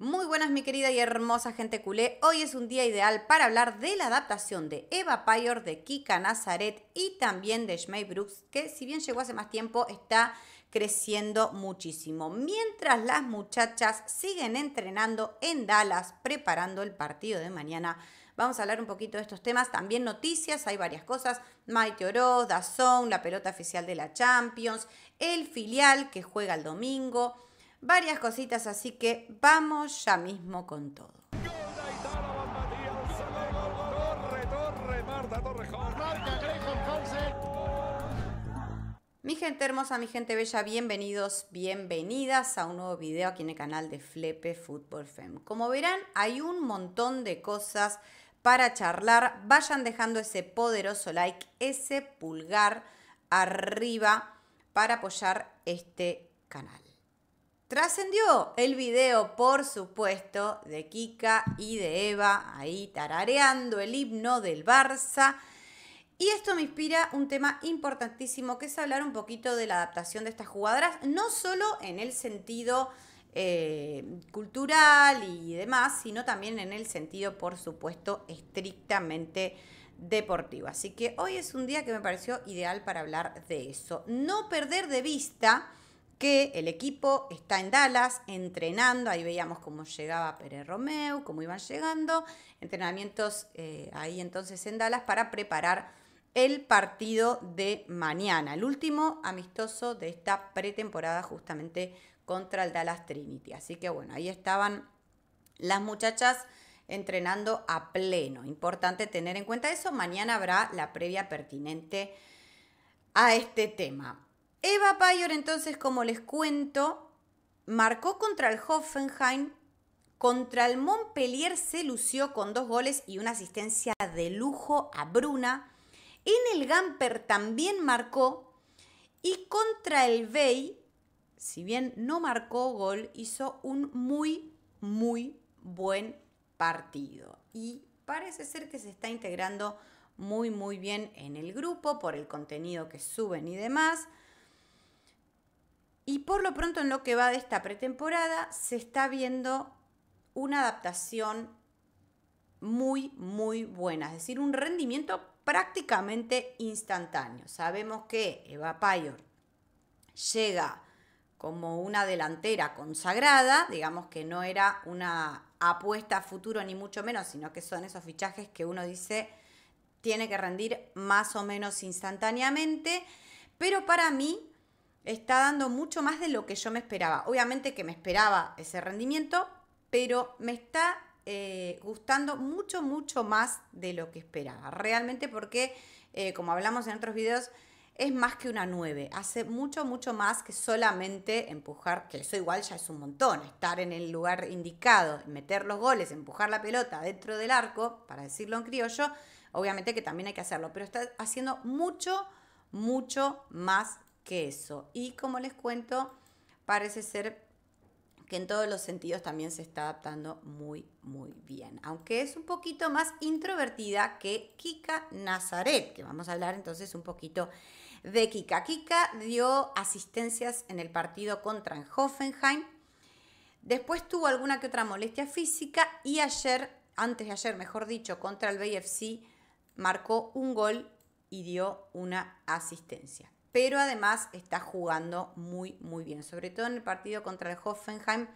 Muy buenas mi querida y hermosa gente culé. Hoy es un día ideal para hablar de la adaptación de Eva Payor, de Kika Nazaret y también de Shmei Brooks, que si bien llegó hace más tiempo está creciendo muchísimo. Mientras las muchachas siguen entrenando en Dallas preparando el partido de mañana. Vamos a hablar un poquito de estos temas. También noticias, hay varias cosas. Maite Oroz, Dazón, la pelota oficial de la Champions, el filial que juega el domingo varias cositas, así que vamos ya mismo con todo. Mi gente hermosa, mi gente bella, bienvenidos, bienvenidas a un nuevo video aquí en el canal de Flepe Football Fem. Como verán, hay un montón de cosas para charlar. Vayan dejando ese poderoso like, ese pulgar arriba para apoyar este canal. Trascendió el video, por supuesto, de Kika y de Eva ahí tarareando el himno del Barça. Y esto me inspira un tema importantísimo, que es hablar un poquito de la adaptación de estas jugadoras, no solo en el sentido eh, cultural y demás, sino también en el sentido, por supuesto, estrictamente deportivo. Así que hoy es un día que me pareció ideal para hablar de eso. No perder de vista que el equipo está en Dallas entrenando, ahí veíamos cómo llegaba Pérez Romeu, cómo iban llegando, entrenamientos eh, ahí entonces en Dallas para preparar el partido de mañana, el último amistoso de esta pretemporada justamente contra el Dallas Trinity. Así que bueno, ahí estaban las muchachas entrenando a pleno. Importante tener en cuenta eso. Mañana habrá la previa pertinente a este tema. Eva Payor, entonces, como les cuento, marcó contra el Hoffenheim, contra el Montpellier se lució con dos goles y una asistencia de lujo a Bruna. En el Gamper también marcó y contra el Bay, si bien no marcó gol, hizo un muy, muy buen partido. Y parece ser que se está integrando muy, muy bien en el grupo por el contenido que suben y demás. Y por lo pronto en lo que va de esta pretemporada se está viendo una adaptación muy, muy buena, es decir, un rendimiento prácticamente instantáneo. Sabemos que Eva Payor llega como una delantera consagrada, digamos que no era una apuesta a futuro ni mucho menos, sino que son esos fichajes que uno dice tiene que rendir más o menos instantáneamente, pero para mí Está dando mucho más de lo que yo me esperaba. Obviamente que me esperaba ese rendimiento, pero me está eh, gustando mucho, mucho más de lo que esperaba. Realmente porque, eh, como hablamos en otros videos, es más que una 9. Hace mucho, mucho más que solamente empujar, que eso igual ya es un montón, estar en el lugar indicado, meter los goles, empujar la pelota dentro del arco, para decirlo en criollo, obviamente que también hay que hacerlo, pero está haciendo mucho, mucho más queso. Y como les cuento, parece ser que en todos los sentidos también se está adaptando muy, muy bien. Aunque es un poquito más introvertida que Kika Nazaret, que vamos a hablar entonces un poquito de Kika. Kika dio asistencias en el partido contra Hoffenheim. Después tuvo alguna que otra molestia física y ayer, antes de ayer, mejor dicho, contra el BFC, marcó un gol y dio una asistencia pero además está jugando muy, muy bien. Sobre todo en el partido contra el Hoffenheim,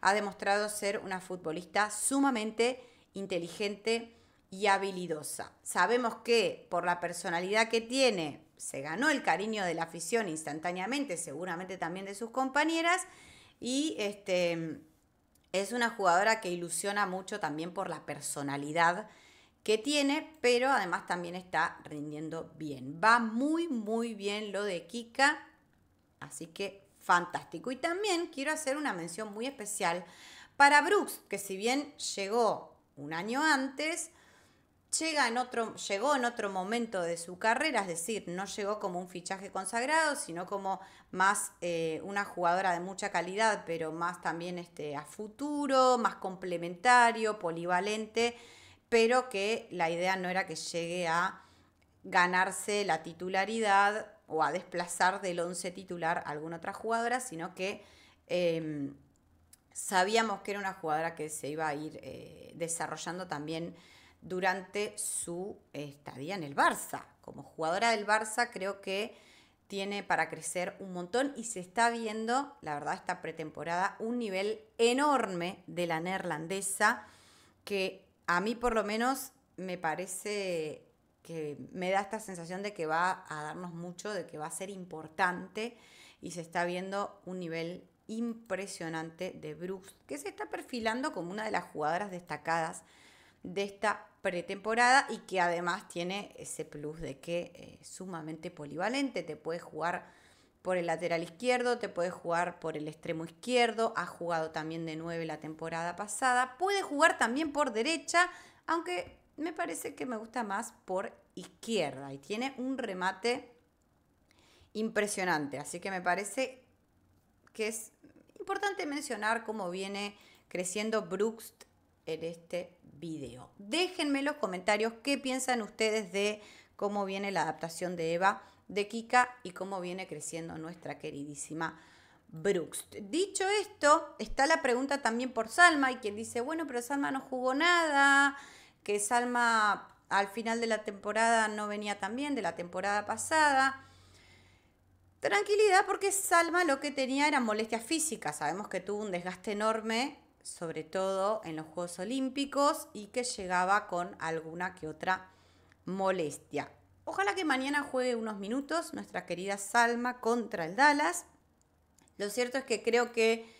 ha demostrado ser una futbolista sumamente inteligente y habilidosa. Sabemos que por la personalidad que tiene, se ganó el cariño de la afición instantáneamente, seguramente también de sus compañeras, y este, es una jugadora que ilusiona mucho también por la personalidad que tiene, pero además también está rindiendo bien. Va muy, muy bien lo de Kika, así que fantástico. Y también quiero hacer una mención muy especial para Brooks, que si bien llegó un año antes, llega en otro, llegó en otro momento de su carrera, es decir, no llegó como un fichaje consagrado, sino como más eh, una jugadora de mucha calidad, pero más también este, a futuro, más complementario, polivalente pero que la idea no era que llegue a ganarse la titularidad o a desplazar del 11 titular a alguna otra jugadora, sino que em, sabíamos que era una jugadora que se iba a ir eh, desarrollando también durante su estadía en el Barça. Como jugadora del Barça creo que tiene para crecer un montón y se está viendo, la verdad, esta pretemporada, un nivel enorme de la neerlandesa que a mí por lo menos me parece que me da esta sensación de que va a darnos mucho, de que va a ser importante y se está viendo un nivel impresionante de Brooks, que se está perfilando como una de las jugadoras destacadas de esta pretemporada y que además tiene ese plus de que es eh, sumamente polivalente, te puede jugar por el lateral izquierdo, te puede jugar por el extremo izquierdo, ha jugado también de 9 la temporada pasada, puede jugar también por derecha, aunque me parece que me gusta más por izquierda y tiene un remate impresionante, así que me parece que es importante mencionar cómo viene creciendo Brooks en este video. Déjenme en los comentarios qué piensan ustedes de cómo viene la adaptación de Eva de Kika y cómo viene creciendo nuestra queridísima Brooks. Dicho esto, está la pregunta también por Salma y quien dice, bueno, pero Salma no jugó nada, que Salma al final de la temporada no venía tan bien, de la temporada pasada. Tranquilidad porque Salma lo que tenía eran molestias físicas. Sabemos que tuvo un desgaste enorme, sobre todo en los Juegos Olímpicos, y que llegaba con alguna que otra molestia. Ojalá que mañana juegue unos minutos nuestra querida Salma contra el Dallas. Lo cierto es que creo que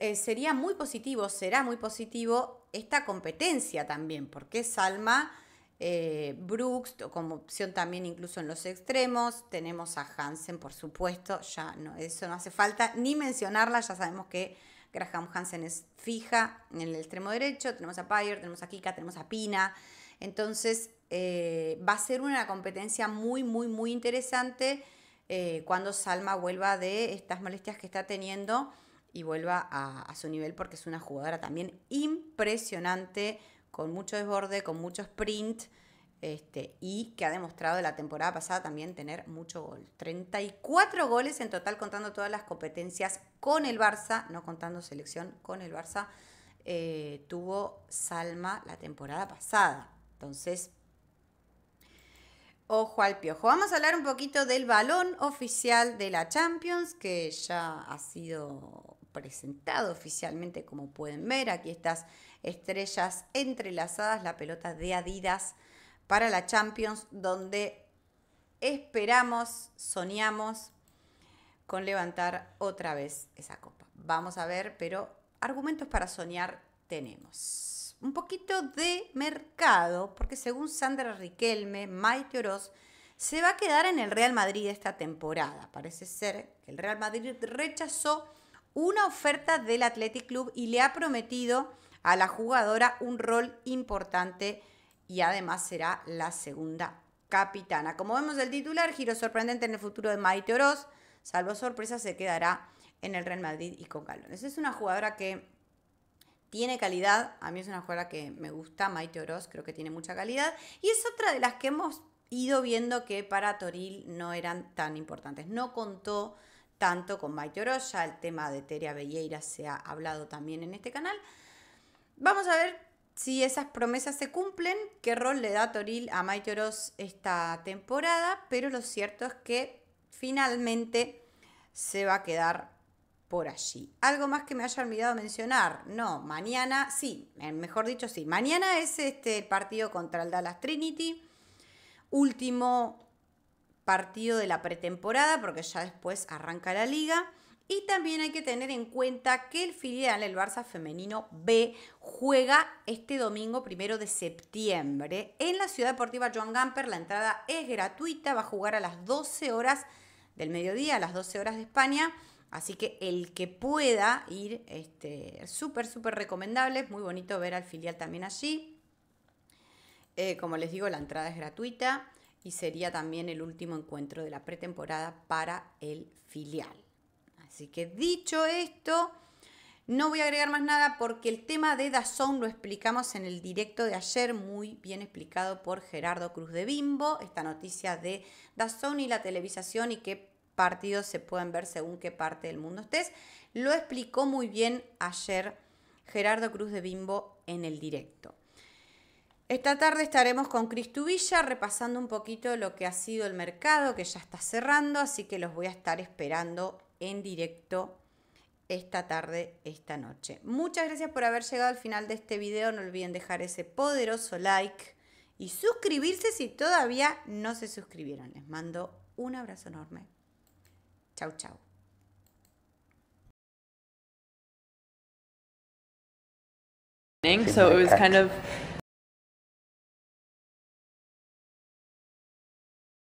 eh, sería muy positivo, será muy positivo esta competencia también, porque Salma, eh, Brooks, como opción también incluso en los extremos, tenemos a Hansen, por supuesto, ya no, eso no hace falta ni mencionarla, ya sabemos que Graham Hansen es fija en el extremo derecho, tenemos a Payer, tenemos a Kika, tenemos a Pina, entonces, eh, va a ser una competencia muy, muy, muy interesante eh, cuando Salma vuelva de estas molestias que está teniendo y vuelva a, su nivel porque es una jugadora también impresionante, con mucho desborde, con mucho sprint. Este, y que ha demostrado la temporada pasada también tener mucho gol. 34 goles en total contando todas las competencias con el Barça, no contando selección, con el Barça eh, tuvo Salma la temporada pasada. Entonces, ojo al piojo. Vamos a hablar un poquito del balón oficial de la Champions, que ya ha sido presentado oficialmente, como pueden ver. Aquí estas estrellas entrelazadas, la pelota de Adidas para la Champions, donde esperamos, soñamos con levantar otra vez esa copa. Vamos a ver, pero argumentos para soñar tenemos un poquito de mercado, porque según Sandra Riquelme, Maite Oroz, se va a quedar en el Real Madrid esta temporada. Parece ser que el Real Madrid rechazó una oferta del Athletic Club y le ha prometido a la jugadora un rol importante y además será la segunda capitana. Como vemos el titular, giro sorprendente en el futuro de Maite Oroz, salvo sorpresa, se quedará en el Real Madrid y con galones. Es una jugadora que tiene calidad. A mí es una jugadora que me gusta, Maite Oroz, creo que tiene mucha calidad. Y es otra de las que hemos ido viendo que para Toril no eran tan importantes. No contó tanto con Maite Oroz, ya el tema de Teria Belleira se ha hablado también en este canal. Vamos a ver si esas promesas se cumplen, qué rol le da Toril a Maite Oroz esta temporada, pero lo cierto es que finalmente se va a quedar por allí. ¿Algo más que me haya olvidado mencionar? No, mañana, sí, eh, mejor dicho, sí. Mañana es este partido contra el Dallas Trinity, último partido de la pretemporada, porque ya después arranca la liga. Y también hay que tener en cuenta que el filial, el Barça Femenino B, juega este domingo primero de septiembre en la Ciudad Deportiva Joan Gamper. La entrada es gratuita, va a jugar a las 12 horas del mediodía, a las 12 horas de España. Así que el que pueda ir, este, súper, súper recomendable. Es muy bonito ver al filial también allí. Eh, como les digo, la entrada es gratuita y sería también el último encuentro de la pretemporada para el filial. Así que dicho esto, no voy a agregar más nada porque el tema de Dazón lo explicamos en el directo de ayer, muy bien explicado por Gerardo Cruz de Bimbo, esta noticia de Dazón y la televisación y que partidos se pueden ver según qué parte del mundo estés. Lo explicó muy bien ayer Gerardo Cruz de Bimbo en el directo. Esta tarde estaremos con Cristu Villa repasando un poquito lo que ha sido el mercado, que ya está cerrando, así que los voy a estar esperando en directo esta tarde, esta noche. Muchas gracias por haber llegado al final de este video. No olviden dejar ese poderoso like y suscribirse si todavía no se suscribieron. Les mando un abrazo enorme. So it was kind of